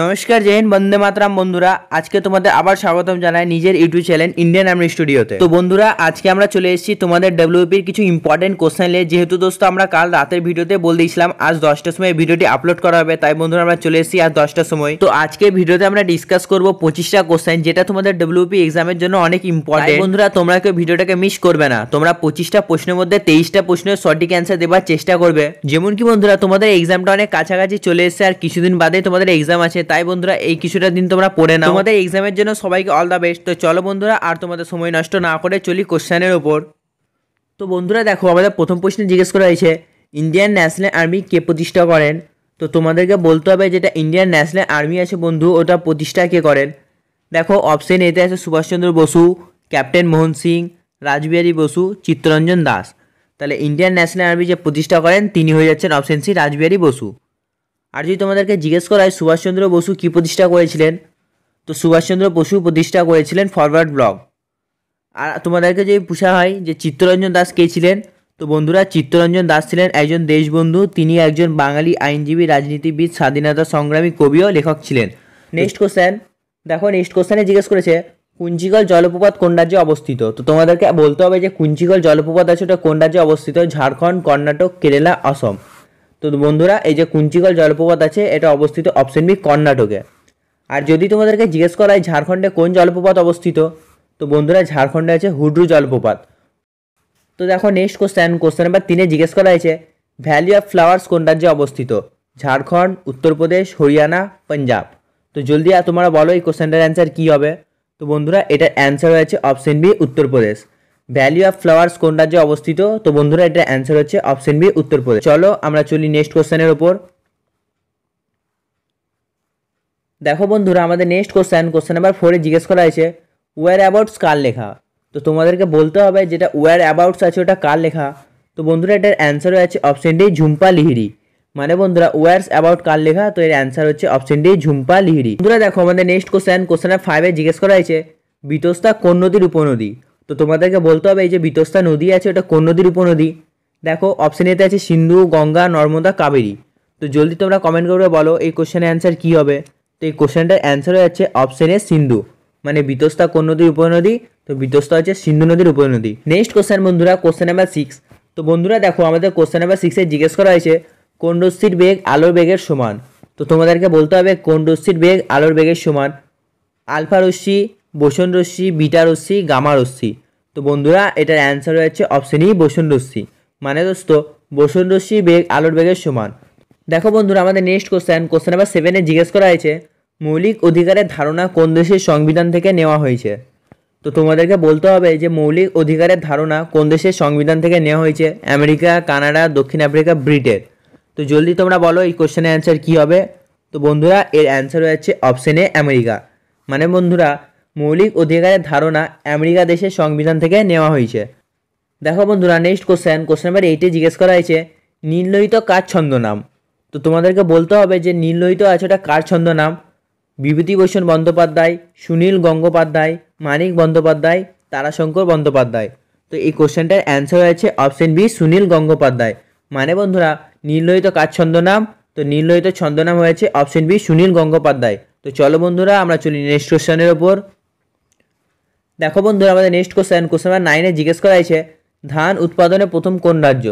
নমস্কার জয় হিন্দ বন্দে মাতরাম বন্ধুরা আজকে তোমাদের আবার স্বাগতম জানাই নিজের ইউটিউব চ্যানেল ইন্ডিয়ান আর্মি স্টুডিওতে তো বন্ধুরা আজকে আমরা চলে এসেছি তোমাদের ডব্লিউপির কিছু ইম্পর্টেন্ট কোশ্চেন নিয়ে যেহেতু দোস্ত আমরা কাল রাতের ভিডিওতে বলে দিয়েছিলাম আজ দশটার সময় ভিডিওটি আপলোড করা হবে তাই বন্ধুরা আমরা চলে এসেছি আজ দশটার সময় তো আজকে ভিডিওতে আমরা ডিসকাস করবো পঁচিশটা কোশ্চেন যেটা তোমাদের ডব্লিউপি এক্সামের জন্য অনেক ইম্পর্টেন্ট বন্ধুরা তোমরা কেউ ভিডিওটাকে মিস করবে না তোমরা পঁচিশটা প্রশ্নের মধ্যে তেইশটা প্রশ্নের সঠিক অ্যান্সার দেওয়ার চেষ্টা করবে যেমন কি বন্ধুরা তোমাদের এক্সামটা অনেক কাছাকাছি চলে এসেছে আর কিছুদিন বাদে তোমাদের এক্সাম আছে আছে তাই বন্ধুরা এই কিছুটা দিন তোমরা পড়ে নাও তোমাদের এক্সামের জন্য সবাইকে অল দ্য বেস্ট তো চলো বন্ধুরা আর তোমাদের সময় নষ্ট না করে চলি কোশ্চেনের ওপর তো বন্ধুরা দেখো আমাদের প্রথম প্রশ্নে জিজ্ঞেস করা হয়েছে ইন্ডিয়ান ন্যাশনাল আর্মি কে প্রতিষ্ঠা করেন তো তোমাদেরকে বলতে হবে যেটা ইন্ডিয়ান ন্যাশনাল আর্মি আছে বন্ধু ওটা প্রতিষ্ঠা কে করেন দেখো অপশন এতে আছে সুভাষচন্দ্র বসু ক্যাপ্টেন মোহন সিং রাজবিহারী বসু চিত্তরঞ্জন দাস তাহলে ইন্ডিয়ান ন্যাশনাল আর্মি যে প্রতিষ্ঠা করেন তিনি হয়ে যাচ্ছেন অপশন সি রাজবিহারী বসু আর যদি তোমাদেরকে জিজ্ঞেস করা হয় সুভাষচন্দ্র বসু কী প্রতিষ্ঠা করেছিলেন তো সুভাষচন্দ্র বসু প্রতিষ্ঠা করেছিলেন ফরওয়ার্ড ব্লক আর তোমাদেরকে যদি পুষা হয় যে চিত্তরঞ্জন দাস কে ছিলেন তো বন্ধুরা চিত্তরঞ্জন দাস ছিলেন একজন দেশবন্ধু তিনি একজন বাঙালি আইনজীবী রাজনীতিবিদ স্বাধীনতা সংগ্রামী কবি ও লেখক ছিলেন নেক্সট কোশ্চেন দেখো নেক্সট কোশ্চেনে জিজ্ঞেস করেছে কুঞ্চিকল জলপ্রপাত কোন রাজ্যে অবস্থিত তো তোমাদেরকে বলতে হবে যে কুঞ্চিকল জলপ্রপাত আছে ওটা কোন রাজ্যে অবস্থিত ঝাড়খণ্ড কর্ণাটক কেরালা অসম তো বন্ধুরা এই যে কুঞ্চিকল জলপ্রপাত আছে এটা অবস্থিত অপশন বি কর্ণাটকে আর যদি তোমাদেরকে জিজ্ঞেস করা হয় ঝাড়খণ্ডে কোন জলপ্রপাত অবস্থিত তো বন্ধুরা ঝাড়খণ্ডে আছে হুড্রু জলপ্রপাত তো দেখো নেক্সট কোশ্চেন কোশ্চেন নাম্বার তিনে জিজ্ঞেস করা হয়েছে ভ্যালি অফ ফ্লাওয়ার্স কোন রাজ্যে অবস্থিত ঝাড়খণ্ড উত্তরপ্রদেশ হরিয়ানা পাঞ্জাব তো জলদি তোমরা বলো এই কোশ্চেনটার অ্যান্সার কী হবে তো বন্ধুরা এটার অ্যান্সার হয়েছে option B Uttar Pradesh valley of flowers কোন রাজ্যে অবস্থিত তো বন্ধুরা এটা অ্যান্সার হচ্ছে অপশন বি উত্তরপ্রদেশ চলো আমরা চলি নেক্সট কোশ্চেনের ওপর দেখো বন্ধুরা আমাদের নেক্সট কোশ্চেন কোশ্চেন নাম্বার ফোরে জিজ্ঞেস করা হয়েছে ওয়ার অ্যাবাউটস কার লেখা তো তোমাদেরকে বলতে হবে যেটা ওয়ার অ্যাবাউটস আছে ওটা কার লেখা তো বন্ধুরা এটার অ্যান্সার হয়েছে অপশন ডি ঝুম্পা লিহিরি মানে বন্ধুরা ওয়ার্স অ্যাবাউট কার লেখা তো এর অ্যান্সার হচ্ছে অপশন ডি ঝুম্পা লিহিরি বন্ধুরা দেখো আমাদের নেক্সট কোশ্চেন কোশ্চেন ফাইভে জিজ্ঞেস করা হয়েছে বিতস্তা কোন নদীর উপনদী তো তোমাদেরকে বলতে হবে এই যে বিতস্তা নদী আছে ওটা কোন নদীর উপনদী দেখো অপশন এতে আছে সিন্ধু গঙ্গা নর্মদা কাবেরী তো জলদি তোমরা কমেন্ট করে বলো এই কোশ্চেনের অ্যান্সার কী হবে তো এই কোশ্চেনটার অ্যান্সার হয়ে যাচ্ছে অপশন এ সিন্ধু মানে বিতস্তা কোন নদীর উপনদী তো বিতস্তা হচ্ছে সিন্ধু নদীর উপনদী নেক্সট কোশ্চেন বন্ধুরা কোশ্চেন নাম্বার সিক্স তো বন্ধুরা দেখো আমাদের কোশ্চেন নাম্বার সিক্সে জিজ্ঞেস করা হয়েছে কোন রশ্মির বেগ আলোর বেগের সমান তো তোমাদেরকে বলতে হবে কোন রশ্মির বেগ আলোর বেগের সমান আলফা রশ্মি বসন রশ্মি বিটা রশ্মি গামা রশ্মি তো বন্ধুরা এটার অ্যান্সার অপশন ই বসন রশ্মি মানে দোস্ত বসন রশ্মি বেগ আলোর বেগের সমান দেখো বন্ধুরা আমাদের নেক্সট কোশ্চেন কোশ্চেন নাম্বার সেভেনে জিজ্ঞেস করা হয়েছে মৌলিক অধিকারের ধারণা কোন দেশের সংবিধান থেকে নেওয়া হয়েছে তো তোমাদেরকে বলতে হবে যে মৌলিক অধিকারের ধারণা কোন দেশের সংবিধান থেকে নেওয়া হয়েছে আমেরিকা কানাডা দক্ষিণ আফ্রিকা ব্রিটেন তো জলদি তোমরা বলো এই কোশ্চেনের অ্যান্সার কী হবে তো বন্ধুরা এর অ্যান্সার রয়েছে অপশানে আমেরিকা মানে বন্ধুরা মৌলিক অধিকারের ধারণা আমেরিকা দেশের সংবিধান থেকে নেওয়া হয়েছে দেখো বন্ধুরা নেক্সট কোশ্চেন কোশ্চেন নাম্বার এইটে জিজ্ঞেস করা হয়েছে নির্লোহিত কার ছন্দ নাম তো তোমাদেরকে বলতে হবে যে নির্লোহিত আছে ওটা কার ছন্দ নাম বিভূতিভূষণ বন্দ্যোপাধ্যায় সুনীল গঙ্গোপাধ্যায় মানিক বন্দ্যোপাধ্যায় তারাশঙ্কর বন্দ্যোপাধ্যায় তো এই কোশ্চেনটার অ্যান্সার হয়েছে অপশন বি সুনীল গঙ্গোপাধ্যায় মানে বন্ধুরা নির্লোহিত কার ছন্দ নাম তো নির্লোহিত ছন্দ নাম হয়েছে অপশন বি সুনীল গঙ্গোপাধ্যায় তো চলো বন্ধুরা আমরা চলি নেক্সট কোশ্চেনের ওপর দেখো বন্ধুরা আমাদের নেক্সট কোশ্চেন কোশ্চেন নাম্বার নাইনে জিজ্ঞেস করা হয়েছে ধান উৎপাদনে প্রথম কোন রাজ্য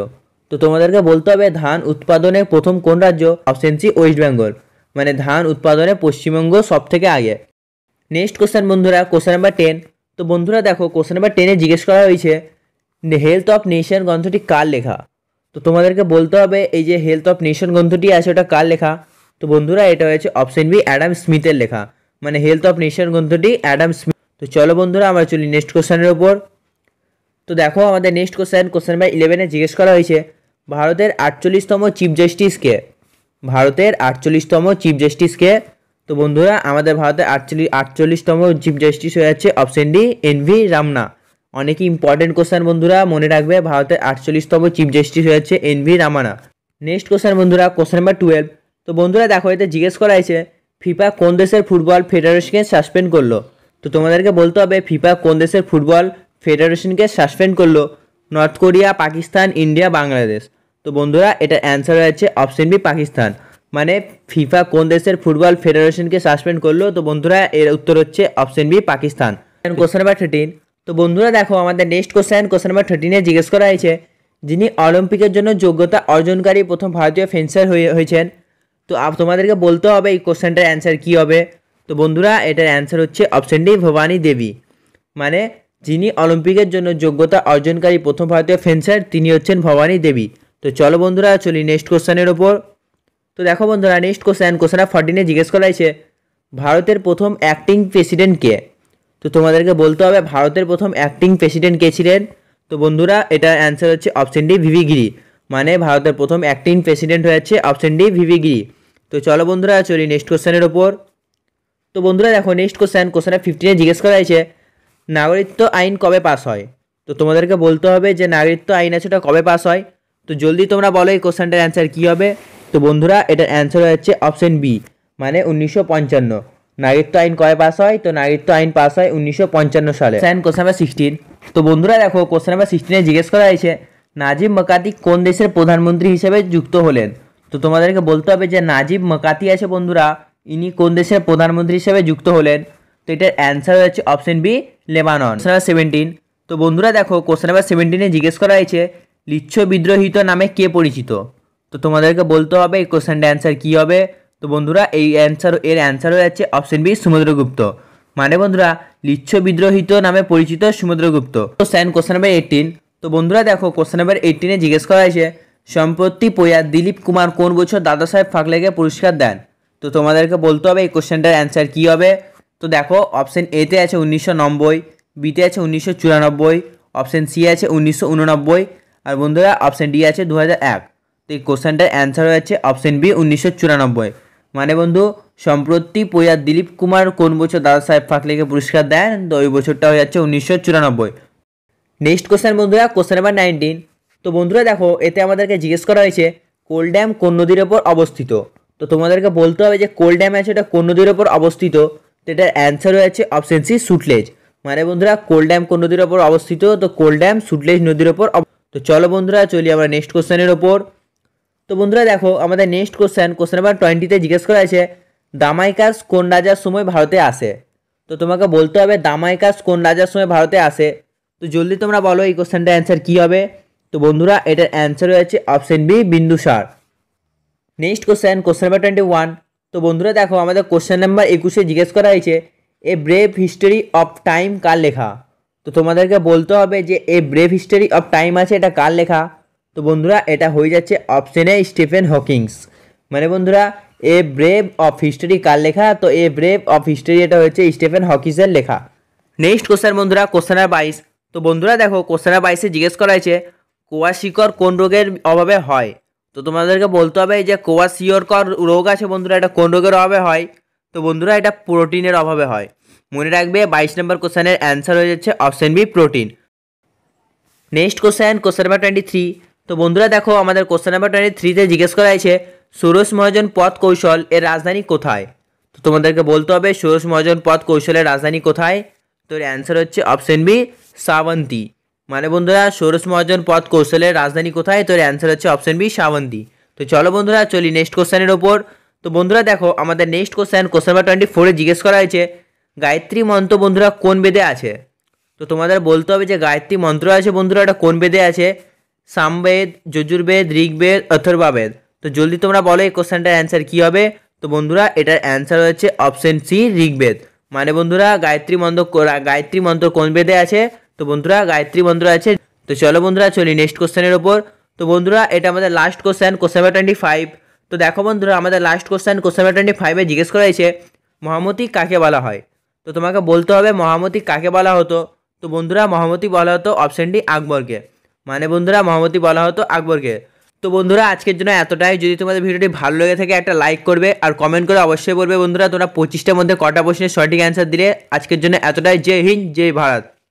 তো তোমাদেরকে বলতে হবে ধান উৎপাদনে প্রথম কোন রাজ্য অপশন সি ওয়েস্ট বেঙ্গল মানে ধান উৎপাদনে পশ্চিমবঙ্গ সব থেকে আগে নেক্সট কোশ্চেন বন্ধুরা কোশ্চেন নাম্বার টেন তো বন্ধুরা দেখো কোশ্চেন নাম্বার টেনে জিজ্ঞেস করা হয়েছে হেলথ অফ নেশন গ্রন্থটি কার লেখা তো তোমাদেরকে বলতে হবে এই যে হেলথ অফ নেশন গ্রন্থটি আছে ওটা কার লেখা তো বন্ধুরা এটা হয়েছে অপশন বি অ্যাডাম স্মিথের লেখা মানে হেলথ অফ নেশন গ্রন্থটি অ্যাডাম স্মিথ তো চলো বন্ধুরা আমরা চলি নেক্সট কোশ্চেনের ওপর তো দেখো আমাদের নেক্সট কোশ্চেন কোশ্চেন নাম্বার ইলেভেনে জিজ্ঞেস করা হয়েছে ভারতের আটচল্লিশতম চিফ জাস্টিসকে ভারতের আটচল্লিশতম চিফ জাস্টিসকে তো বন্ধুরা আমাদের ভারতের আটচল্লিশ আটচল্লিশতম চিফ জাস্টিস হয়ে যাচ্ছে option D N V Ramana অনেকই ইম্পর্টেন্ট কোশ্চেন বন্ধুরা মনে রাখবে ভারতের আটচল্লিশতম চিফ জাস্টিস হয়ে যাচ্ছে N V Ramana next question বন্ধুরা কোশ্চেন নাম্বার টুয়েলভ তো বন্ধুরা দেখো এতে জিজ্ঞেস করা হয়েছে ফিফা কোন দেশের ফুটবল ফেডারেশনকে সাসপেন্ড করলো তো তোমাদেরকে বলতে হবে ফিফা কোন দেশের ফুটবল ফেডারেশনকে সাসপেন্ড করলো North Korea Pakistan India Bangladesh তো বন্ধুরা এটার অ্যান্সার হয়েছে অপশন বি পাকিস্তান মানে ফিফা কোন দেশের ফুটবল ফেডারেশনকে সাসপেন্ড করলো তো বন্ধুরা এর উত্তর হচ্ছে option B Pakistan question number thirteen তো বন্ধুরা দেখো আমাদের নেক্সট কোশ্চেন কোশ্চেন নাম্বার থার্টিনে জিজ্ঞেস করা হয়েছে যিনি অলিম্পিকের জন্য যোগ্যতা অর্জনকারী প্রথম ভারতীয় ফেন্সার হয়ে হয়েছেন তো তোমাদেরকে বলতে হবে এই কোশ্চেনটার অ্যান্সার কী হবে তো বন্ধুরা এটার অ্যান্সার হচ্ছে অপশন ডি ভবানী দেবী মানে যিনি অলিম্পিকের জন্য যোগ্যতা অর্জনকারী প্রথম ভারতীয় ফেন্সার তিনি হচ্ছেন ভবানী দেবী তো চলো বন্ধুরা চলি নেক্সট কোশ্চেনের ওপর তো দেখো বন্ধুরা নেক্সট কোশ্চেন কোশ্চেনটা ফর্টিনে জিজ্ঞেস করা হয়েছে ভারতের প্রথম অ্যাক্টিং প্রেসিডেন্ট কে তো তোমাদেরকে বলতে হবে ভারতের প্রথম অ্যাক্টিং প্রেসিডেন্ট কে ছিলেন তো বন্ধুরা এটার অ্যান্সার হচ্ছে অপশন ডি ভিভি গিরি মানে ভারতের প্রথম অ্যাক্টিং প্রেসিডেন্ট হয়ে যাচ্ছে অপশন ডি ভিভি গিরি তো চলো বন্ধুরা চলি নেক্সট কোশ্চেনের ওপর তো বন্ধুরা দেখো নেক্সট কোশ্চেন কোশ্চেনে ফিফটিনে জিজ্ঞেস করা হয়েছে নাগরিকত্ব আইন কবে পাস হয় তো তোমাদেরকে বলতে হবে যে নাগরিকত্ব আইন আছে ওটা কবে পাস হয় তো জলদি তোমরা বলো এই কোশ্চেনটার অ্যান্সার কী হবে তো বন্ধুরা এটার অ্যান্সার হচ্ছে অপশন বি মানে উনিশশো পঞ্চান্ন নাগরিকত্ব আইন কবে পাস হয় তো নাগরিকত্ব আইন পাস হয় উনিশশো পঞ্চান্ন সালে স্যান কোশ্চেন নাম্বার সিক্সটিন তো বন্ধুরা দেখো কোশ্চেন নাম্বার সিক্সটিনে জিজ্ঞেস করা হয়েছে নাজিব মকাতি কোন দেশের প্রধানমন্ত্রী হিসেবে যুক্ত হলেন তো তোমাদেরকে বলতে হবে যে নাজিব মকাতি আছে বন্ধুরা ইনি কোন দেশের প্রধানমন্ত্রী হিসেবে যুক্ত হলেন তো এটার অ্যান্সার হচ্ছে option B Lebanon question seventeen তো বন্ধুরা দেখো কোশ্চেন নাম্বার সেভেন্টিনে জিজ্ঞেস করা হয়েছে লিচ্ছ বিদ্রোহিত নামে কে পরিচিত তো তোমাদেরকে বলতে হবে এই কোশ্চেনটা অ্যান্সার কী হবে তো বন্ধুরা এই অ্যান্সার এর অ্যান্সার হয়ে যাচ্ছে অপশন বি সমুদ্রগুপ্ত মানে বন্ধুরা লিচ্ছ বিদ্রোহিত নামে পরিচিত Samudragupta Sen question number eighteen তো বন্ধুরা দেখো কোশ্চেন নাম্বার এইটিনে জিজ্ঞেস করা হয়েছে সম্প্রতি পয়া দিলীপ কুমার কোন বছর দাদা সাহেব ফাকলেকে পুরস্কার দেন তো তোমাদেরকে বলতে হবে এই কোশ্চেনটার অ্যান্সার কী হবে তো দেখো অপশান এতে আছে উনিশশো নব্বই বিতে আছে উনিশশো চুরানব্বই অপশান সি আছে উনিশশো উননব্বই আর বন্ধুরা অপশান ডি আছে দু এক তো এই কোশ্চেনটার অ্যান্সার হয়েছে অপশান বি উনিশশো চুরানব্বই মানে বন্ধু সম্প্রতি পৈয়া দিলীপ কুমার কোন বছর দাদা সাহেব ফাকলেকে পুরস্কার দেন তো ওই বছরটা হয়ে যাচ্ছে উনিশশো চুরানব্বই নেক্সট কোশ্চেন বন্ধুরা কোশ্চেন নাম্বার নাইনটিন তো বন্ধুরা দেখো এতে আমাদেরকে জিজ্ঞেস করা হয়েছে কোল ড্যাম কোন নদীর ওপর অবস্থিত তো তোমাদেরকে বলতে হবে যে কোল ড্যাম আছে এটা কোন নদীর ওপর অবস্থিত তো এটার অ্যান্সার হয়েছে অপশন সি সুটলেজ মানে বন্ধুরা কোল ড্যাম কোন নদীর ওপর অবস্থিত তো কোল ড্যাম সুটলেজ নদীর ওপর তো চলো বন্ধুরা চলি আমরা নেক্সট কোশ্চেনের ওপর তো বন্ধুরা দেখো আমাদের নেক্সট কোশ্চেন কোশ্চেন নাম্বার টোয়েন্টিতে জিজ্ঞেস করা আছে দামাইকাস কোন রাজার সময় ভারতে আসে তো তোমাকে বলতে হবে দামাইকাস কোন রাজার সময় ভারতে আসে তো জলদি তোমরা বলো এই কোশ্চেনটার অ্যান্সার কী হবে তো বন্ধুরা এটার অ্যান্সার রয়েছে option B Bindusara next question question number twenty one তো বন্ধুরা দেখো আমাদের কোশ্চেন নাম্বার একুশে জিজ্ঞেস করা হয়েছে a brief history of time কার লেখা তো তোমাদেরকে বলতে হবে যে a brief history of time আছে এটা কার লেখা তো বন্ধুরা এটা হয়ে যাচ্ছে অপশানে স্টিফেন হকিংস মানে বন্ধুরা এ ব্রেভ অফ হিস্টোরি কার লেখা তো এ ব্রেভ অফ হিস্টোরি এটা হচ্ছে স্টিফেন হকিংসের লেখা নেক্সট কোশ্চেন বন্ধুরা কোশ্চেন আর বাইশ তো বন্ধুরা দেখো কোশ্চেন নাম্বার বাইশে জিজ্ঞেস করা হয়েছে কোয়াশিকর কোন রোগের অভাবে হয় তো তোমাদেরকে বলতে হবে যে কোয়াশিওরকর রোগ আছে বন্ধুরা এটা কোন রোগের অভাবে হয় তো বন্ধুরা এটা প্রোটিনের অভাবে হয় মনে রাখবে বাইশ নম্বর কোশ্চেনের অ্যান্সার হয়ে যাচ্ছে option B protein next question question number twenty three তো বন্ধুরা দেখো আমাদের কোশ্চেন নাম্বার টোয়েন্টি থ্রিতে জিজ্ঞেস করা হয়েছে সুরজ মহাজন পথ কৌশল এর রাজধানী কোথায় তো তোমাদেরকে বলতে হবে সুরজ মহাজন পথ কৌশলের রাজধানী কোথায় তো এর অ্যান্সার হচ্ছে অপশান বি সাবন্তী মানে বন্ধুরা সৌরস মহাজন পথ কৌশলের রাজধানী কোথায় তোর অ্যান্সার হচ্ছে অপশন বি শাবন্দি তো চলো বন্ধুরা চলি নেক্সট কোশ্চেনের ওপর তো বন্ধুরা দেখো আমাদের next question question number twenty ফোরে জিজ্ঞেস করা হয়েছে গায়ত্রী মন্ত্র বন্ধুরা কোন বেদে আছে তো তোমাদের বলতে হবে যে গায়ত্রী মন্ত্র আছে বন্ধুরা এটা কোন বেদে আছে সামবেদ যজুর্বেদ ঋগ্বেদ অথর্বাবেদ তো জলদি তোমরা বলো এই কোশ্চেনটার অ্যান্সার কী হবে তো বন্ধুরা এটার অ্যান্সার হচ্ছে অপশন সি ঋগ্বেদ মানে বন্ধুরা গায়ত্রী মন্ত্র গায়ত্রী মন্ত্র কোন বেদে আছে তো বন্ধুরা গায়ত্রী বন্ধুরা আছে তো চলো বন্ধুরা চলি নেক্সট কোশ্চেনের ওপর তো বন্ধুরা এটা আমাদের last question question twenty five তো দেখো বন্ধুরা আমাদের লাস্ট কোশ্চেন কোশ্চেন টোয়েন্টি ফাইভে জিজ্ঞেস করা হয়েছে মহামতি কাকে বলা হয় তো তোমাকে বলতে হবে মহামতি কাকে বলা হতো তো বন্ধুরা মহামতি বলা হতো অপশানটি আকবরকে মানে বন্ধুরা মহামতি বলা হতো আকবরকে তো বন্ধুরা আজকের জন্য এতটাই যদি তোমাদের ভিডিওটি ভালো লেগে থাকে একটা লাইক করবে আর কমেন্ট করে অবশ্যই বলবে বন্ধুরা তোমরা পঁচিশটার মধ্যে কটা প্রশ্নের সঠিক অ্যান্সার দিলে আজকের জন্য এতটাই জয় হিন্দ জয় ভারত